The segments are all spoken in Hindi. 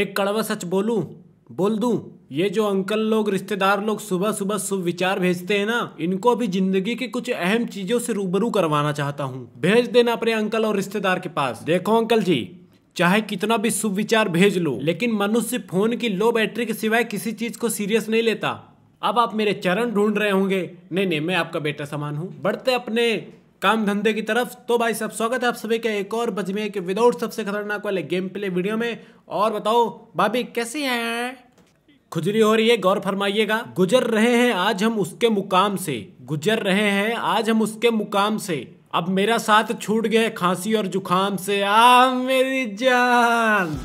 एक कड़वा सच बोलूं बोल दूं ये जो अंकल लोग रिश्तेदार लोग सुबह सुबह शुभ विचार भेजते हैं ना इनको भी जिंदगी की कुछ अहम चीजों से रूबरू करवाना चाहता हूँ भेज देना अपने अंकल और रिश्तेदार के पास देखो अंकल जी चाहे कितना भी शुभ विचार भेज लो लेकिन मनुष्य फोन की लो बैटरी के सिवाय किसी चीज को सीरियस नहीं लेता अब आप मेरे चरण ढूंढ रहे होंगे नहीं नहीं मैं आपका बेटा समान हूँ बढ़ते अपने काम धंधे की तरफ तो भाई सब स्वागत है आप सभी का एक और बजमे के विदाउट सबसे खतरनाक वाले गेम प्ले वीडियो में और बताओ भाभी कैसे हैं खुजरी हो रही है गौर फरमाइएगा गुजर रहे हैं आज हम उसके मुकाम से गुजर रहे हैं आज हम उसके मुकाम से अब मेरा साथ छूट गया खांसी और जुखाम से आ मेरी जान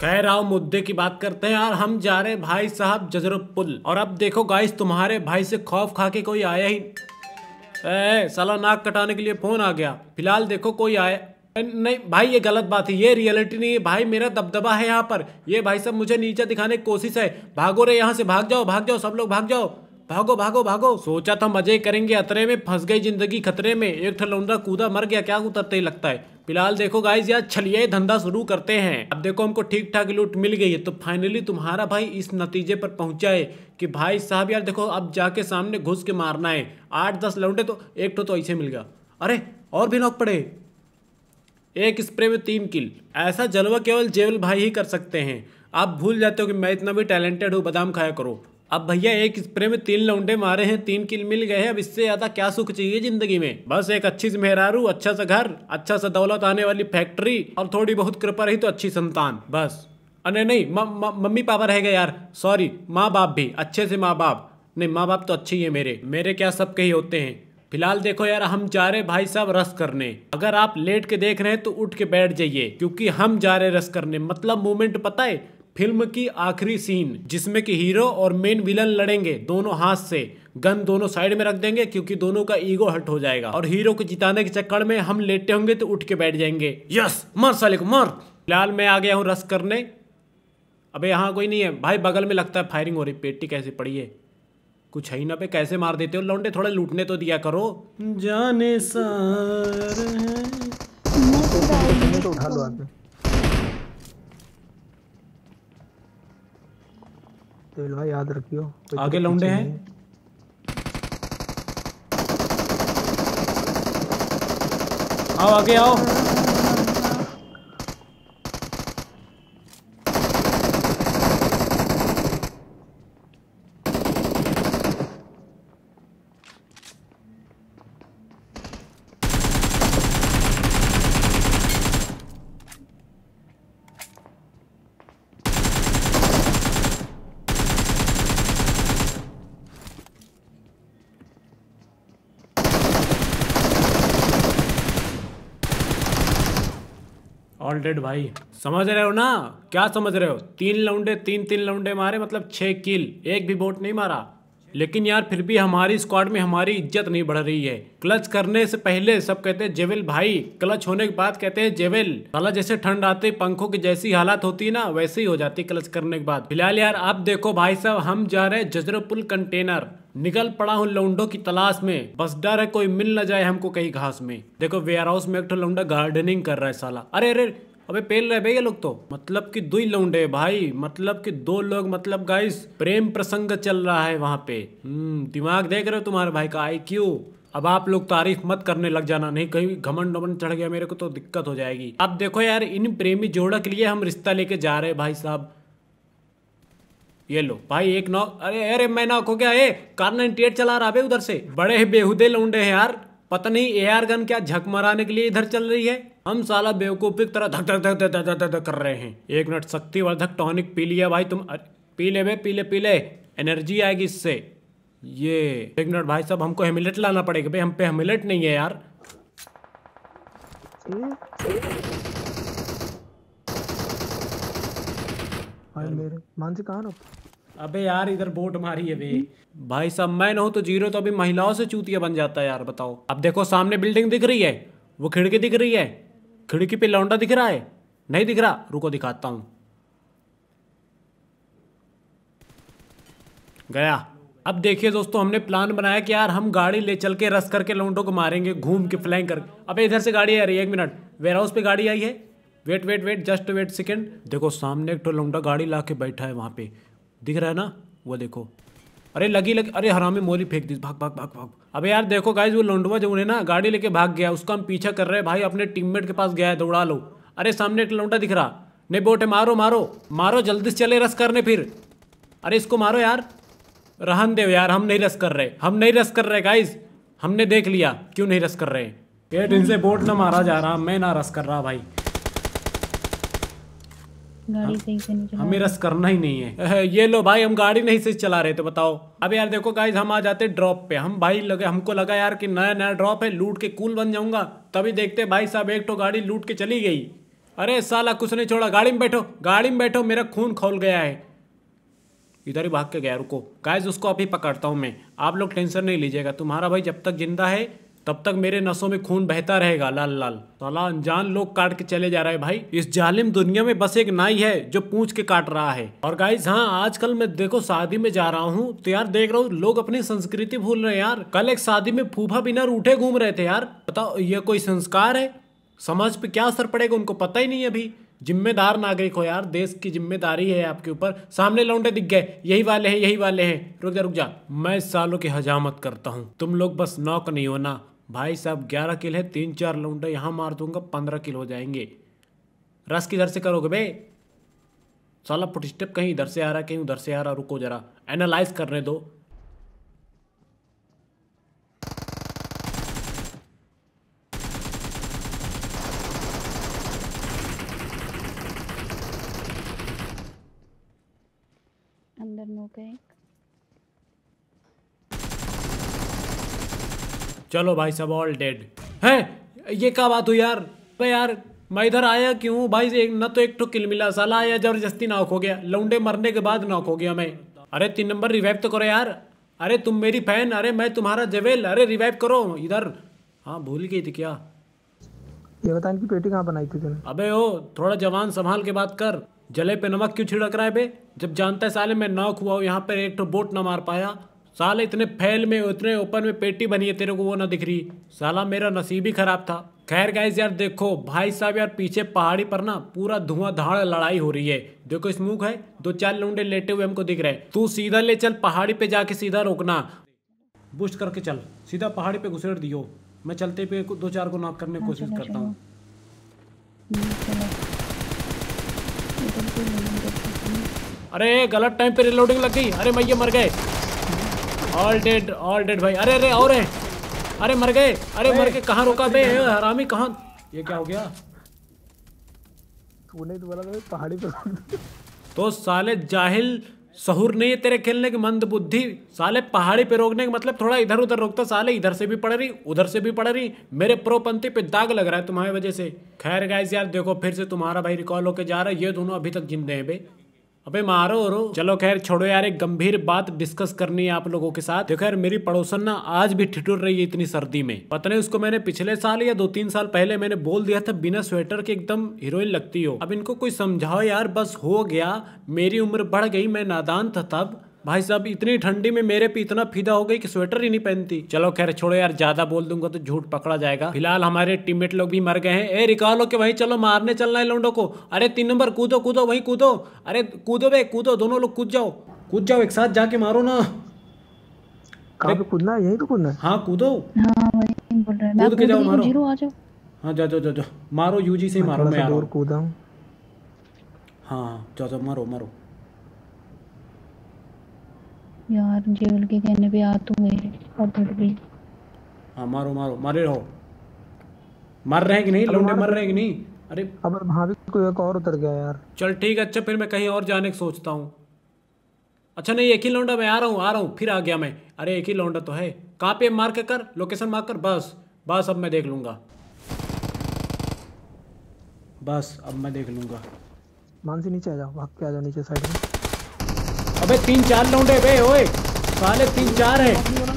कह रहा हूँ मुद्दे की बात करते हैं यार हम जा रहे भाई साहब जजरब पुल और अब देखो गाइस तुम्हारे भाई से खौफ खा के कोई आया ही ए, साला नाक कटाने के लिए फोन आ गया फिलहाल देखो कोई आया नहीं भाई ये गलत बात है ये रियलिटी नहीं है भाई मेरा दबदबा है यहाँ पर ये भाई सब मुझे नीचे दिखाने की कोशिश है भागो रे यहाँ से भाग जाओ भाग जाओ सब लोग भाग जाओ भागो भागो भागो सोचा था मजे करेंगे अतरे में फंस गई जिंदगी खतरे में एक ठलौंदा कूदा मर गया क्या उतरते ही लगता है फिलहाल देखो गाइज यार छलिए धंधा शुरू करते हैं अब देखो हमको ठीक ठाक लूट मिल गई है तो फाइनली तुम्हारा भाई इस नतीजे पर पहुंचा है कि भाई साहब यार देखो अब जाके सामने घुस के मारना है आठ दस लौटे तो एक ठो तो ऐसे मिल गया अरे और भी नौक पड़े एक स्प्रे में तीन किल ऐसा जलवा केवल जेवल भाई ही कर सकते हैं आप भूल जाते हो कि मैं इतना भी टैलेंटेड हूँ बादाम खाया करो अब भैया एक स्प्रे में तीन लौंडे मारे हैं तीन किल मिल गए हैं अब इससे ज्यादा क्या सुख चाहिए जिंदगी में बस एक अच्छी सी मेहरारू अच्छा सा घर अच्छा सा दौलत आने वाली फैक्ट्री और थोड़ी बहुत कृपा रही तो अच्छी संतान बस अरे नहीं मम्मी पापा रह गए यार सॉरी माँ बाप भी अच्छे से माँ बाप नहीं माँ बाप तो अच्छे ही है मेरे मेरे क्या सब कही होते हैं फिलहाल देखो यार हम जा रहे भाई साहब रस करने अगर आप लेट के देख रहे हैं तो उठ के बैठ जाइए क्योंकि हम जा रहे रस करने मतलब मूवमेंट पता है फिल्म की आखिरी सीन जिसमें कि हीरो और मेन विलन लड़ेंगे दोनों हाथ से गन दोनों साइड में रख देंगे क्योंकि दोनों का ईगो हट हो जाएगा और हीरो को जिताने के चक्कर में हम लेटे होंगे तो उठ के बैठ जाएंगे यस मर साले को मर फिलहाल मैं आ गया हूँ रस करने अबे यहाँ कोई नहीं है भाई बगल में लगता है फायरिंग हो रही पेटी कैसे पड़ी है कुछ है ही ना पे कैसे मार देते हो लौंडे थोड़ा लूटने तो दिया करो जाने सार दिल तो भाई याद रखियो आगे लौंडे हैं आओ आगे आओ डेड भाई समझ रहे हो ना क्या समझ रहे हो तीन लौंडे तीन तीन लौंडे मारे मतलब छः किल एक भी बोट नहीं मारा लेकिन यार फिर भी हमारी स्क्वाड में हमारी इज्जत नहीं बढ़ रही है क्लच करने से पहले सब कहते हैं जेवेल भाई क्लच होने के बाद कहते हैं जेवेल भला जैसे ठंड आते पंखों की जैसी हालत होती है ना वैसे ही हो जाती क्लच करने के बाद फिलहाल यार आप देखो भाई साहब हम जा रहे हैं जजरो पुल कंटेनर निकल पड़ा हूँ लौंडो की तलाश में बस डर है कोई मिल न जाए हमको कहीं घास में देखो वेयर हाउस में एक लौंडा गार्डनिंग कर रहा है साला अरे अरे अबे पेल रहे भैया लोग तो मतलब कि दो ही लौंडे भाई मतलब कि दो लोग मतलब गाइस प्रेम प्रसंग चल रहा है वहाँ पे हम्म दिमाग देख रहे हो तुम्हारे भाई का आई क्यू अब आप लोग तारीफ मत करने लग जाना नहीं कहीं घमंड वमंड चढ़ गया मेरे को तो दिक्कत हो जाएगी अब देखो यार इन प्रेमी जोड़ा के लिए हम रिश्ता लेके जा रहे हैं भाई साहब ये लो भाई एक नौ अरे अरे मैं नौ खो गया ए कार नाइनटी एट चला रहा है उधर से बड़े बेहुदे लौंडे हैं यार पता नहीं ए आर गन क्या झक मराने के लिए इधर चल रही है हम साला बेवकूफी की तरह धक धक धक धक धक धक कर रहे हैं एक मिनट शक्ति वर्धक टॉनिक पी लिया भाई तुम पी ले भाई पी ले पी ले एनर्जी आएगी इससे ये एक मिनट भाई साहब हमको हेमलेट लाना पड़ेगा भाई हम पे हेमलेट नहीं है यार हाय मेरे मानसी कहां हो अबे यार इधर बोट मारी है बे भाई सब मैं ना हूं तो जीरो तो अभी महिलाओं से चूतिया बन जाता है यार बताओ अब देखो सामने बिल्डिंग दिख रही है वो खिड़की दिख रही है खिड़की पे लौंडा दिख रहा है नहीं दिख रहा रुको दिखाता हूँ गया अब देखिए दोस्तों हमने प्लान बनाया कि यार हम गाड़ी ले चल के रस करके लौंडों को मारेंगे घूम के फ्लैंग करके अबे इधर से गाड़ी आ रही है एक मिनट वेयर हाउस पे गाड़ी आई है wait wait wait just wait second देखो सामने एक टोलमटा गाड़ी ला के बैठा है वहाँ पे दिख रहा है ना वो देखो अरे लगी लगी अरे हरामी मोरी फेंक दी भाग भाग भाग भाग अबे यार देखो गाइज वो लोंडवा जो उन्हें ना गाड़ी लेके भाग गया उसका हम पीछा कर रहे हैं भाई अपने टीममेट के पास गया है दौड़ा तो लो अरे सामने एक लोंडा दिख रहा नहीं बोटे मारो मारो मारो जल्दी से चले रस करने फिर अरे इसको मारो यार रहन देव यार हम नहीं रस कर रहे हम नहीं रस कर रहे गाइज हमने देख लिया क्यों नहीं रस कर रहे ये इनसे बोट ना मारा जा रहा मैं ना रस कर रहा भाई गाड़ी हाँ? सही से नहीं हमें हाँ, रस करना ही नहीं है ये लो भाई हम गाड़ी नहीं से चला रहे थे बताओ अब यार देखो गाइज हम आ जाते ड्रॉप पे हम भाई लगे हमको लगा यार कि नया नया ड्रॉप है लूट के कूल बन जाऊंगा तभी देखते भाई साहब एक तो गाड़ी लूट के चली गई अरे साला कुछ नहीं छोड़ा गाड़ी में बैठो गाड़ी में बैठो मेरा खून खोल गया है इधर ही भाग के गया रुको गाइज उसको अभी पकड़ता हूँ मैं आप लोग टेंशन नहीं लीजिएगा तुम्हारा भाई जब तक जिंदा है तब तक मेरे नसों में खून बहता रहेगा लाल लाल साला अनजान लोग काट के चले जा रहे भाई इस जालिम दुनिया में बस एक नाई है जो पूछ के काट रहा है और गाइज हाँ आजकल मैं देखो शादी में जा रहा हूँ तो यार देख रहा हूँ लोग अपनी संस्कृति भूल रहे यार कल एक शादी में फूफा बिना रूठे घूम रहे थे यार बताओ ये कोई संस्कार है समाज पे क्या असर पड़ेगा उनको पता ही नहीं अभी जिम्मेदार नागरिक हो यार देश की जिम्मेदारी है आपके ऊपर सामने लौंडे दिख गए यही वाले हैं यही वाले हैं रुक जा रुक जा मैं सालों की हजामत करता हूँ तुम लोग बस नौक नहीं होना भाई साहब ग्यारह किल है तीन चार लौंडा यहाँ मार दूंगा पंद्रह किल हो जाएंगे रस किधर से करोगे बे साला फुट स्टेप कहीं इधर से आ रहा है कहीं उधर से आ रहा रुको जरा एनालाइज करने दो चलो भाई सब ऑल डेड है ये क्या बात हुई यार पर यार मैं इधर आया क्यों भाई एक न तो एक ठो किल मिला साला आया जबरदस्ती नॉक हो गया लौंडे मरने के बाद नॉक हो गया मैं अरे तीन नंबर रिवाइव तो करो यार अरे तुम मेरी फैन अरे मैं तुम्हारा जवेल अरे रिवाइव करो इधर हाँ भूल गई थी क्या ये बता इनकी पेटी कहाँ बनाई थी तुमने अबे ओ थोड़ा जवान संभाल के बात कर जले पे नमक क्यों छिड़क रहा है बे जब जानता है साले मैं नॉक हुआ हूँ यहाँ पर एक ठो बोट ना मार पाया साले इतने फैल में इतने ओपन में पेटी बनी है तेरे को वो ना दिख रही साला मेरा नसीब ही खराब था खैर गाइज यार देखो भाई साहब यार पीछे पहाड़ी पर ना पूरा धुआं धाड़ लड़ाई हो रही है देखो स्मूक है दो चार लूडे लेटे हुए हमको दिख रहे तू सीधा ले चल पहाड़ी पे जाके सीधा रोकना बुस्ट करके चल सीधा पहाड़ी पे घुसेड़ दियो मैं चलते पे दो चार को नॉक करने की कोशिश हाँ, करता हूँ अरे गलत टाइम पे रिलोडिंग लग गई अरे मैया मर गए ऑल डेड ऑल डेड भाई अरे अरे और है अरे मर गए अरे मर के कहाँ रोका बे हरामी कहाँ ये क्या हो गया तूने दोबारा तो पहाड़ी पर तो साले जाहिल सहूर नहीं है तेरे खेलने की मंद बुद्धि साले पहाड़ी पे रोकने का मतलब थोड़ा इधर उधर रोकता साले इधर से भी पड़ रही उधर से भी पड़ रही मेरे प्रोपंथी पे दाग लग रहा है तुम्हारी वजह से खैर गाइस यार देखो फिर से तुम्हारा भाई रिकॉल होके जा रहा है ये दोनों अभी तक जिंदे हैं भाई अबे मारो और चलो खैर छोड़ो यार एक गंभीर बात डिस्कस करनी है आप लोगों के साथ देखो यार मेरी पड़ोसन ना आज भी ठिठुर रही है इतनी सर्दी में पता नहीं उसको मैंने पिछले साल या दो तीन साल पहले मैंने बोल दिया था बिना स्वेटर के एकदम हीरोइन लगती हो अब इनको कोई समझाओ यार बस हो गया मेरी उम्र बढ़ गई मैं नादान था तब भाई साहब इतनी ठंडी में मेरे पे इतना फिदा हो गई कि स्वेटर ही नहीं पहनती चलो खैर छोड़ो यार ज्यादा बोल दूंगा तो झूठ पकड़ा जाएगा फिलहाल हमारे टीममेट लोग भी मर गए हैं ए रिकॉल हो के भाई चलो मारने चलना है लोंडो को अरे तीन नंबर कूदो कूदो वही कूदो अरे कूदो भाई कूदो दोनों लोग कूद जाओ कूद जाओ एक साथ जाके मारो ना कूदना यही तो कूदना हाँ कूदो हाँ, कूद के जाओ मारो हाँ जाओ जाओ जाओ मारो यूजी से मारो मैं कूदा हाँ जाओ जाओ मारो मारो यार जेवल के कहने पे आ तू तो मेरे और टूट गई हाँ मारो मारो मारे रहो मर रहे हैं कि नहीं लौंडे मर रहे हैं कि नहीं अरे अब भाभी को एक और उतर गया यार चल ठीक है अच्छा फिर मैं कहीं और जाने की सोचता हूँ अच्छा नहीं एक ही लौंडा मैं आ रहा हूँ आ रहा हूँ फिर आ गया मैं अरे एक ही लौंडा तो है कहाँ पे मार्क कर लोकेशन मार्क कर बस बस अब मैं देख लूंगा बस अब मैं देख लूंगा मान से नीचे आ जाओ भाग के आ जाओ नीचे साइड में अबे तीन चार लौंडे बे ओए साले तीन चार है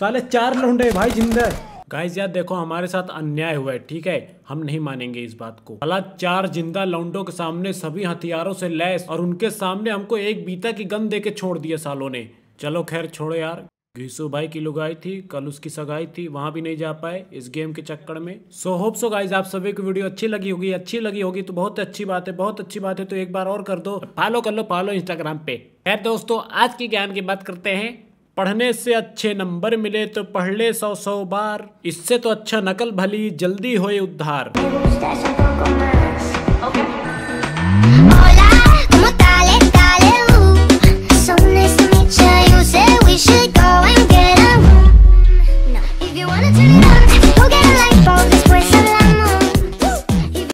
साले चार लौंडे भाई जिंदा है गाइज यार देखो हमारे साथ अन्याय हुआ है ठीक है हम नहीं मानेंगे इस बात को अला चार जिंदा लौंडों के सामने सभी हथियारों से लैस और उनके सामने हमको एक बीता की गन दे के छोड़ दिया सालों ने चलो खैर छोड़ो यार घीसू भाई की लुगाई थी कल उसकी सगाई थी वहाँ भी नहीं जा पाए इस गेम के चक्कर में सो होप सो गाइज आप सभी को वीडियो अच्छी लगी होगी अच्छी लगी होगी तो बहुत अच्छी बात है बहुत अच्छी बात है तो एक बार और कर दो फॉलो कर लो फॉलो इंस्टाग्राम पे खैर दोस्तों आज के ज्ञान की बात करते हैं पढ़ने से अच्छे नंबर मिले तो पढ़ ले सौ सौ बार इससे तो अच्छा नकल भली जल्दी होए उद्धार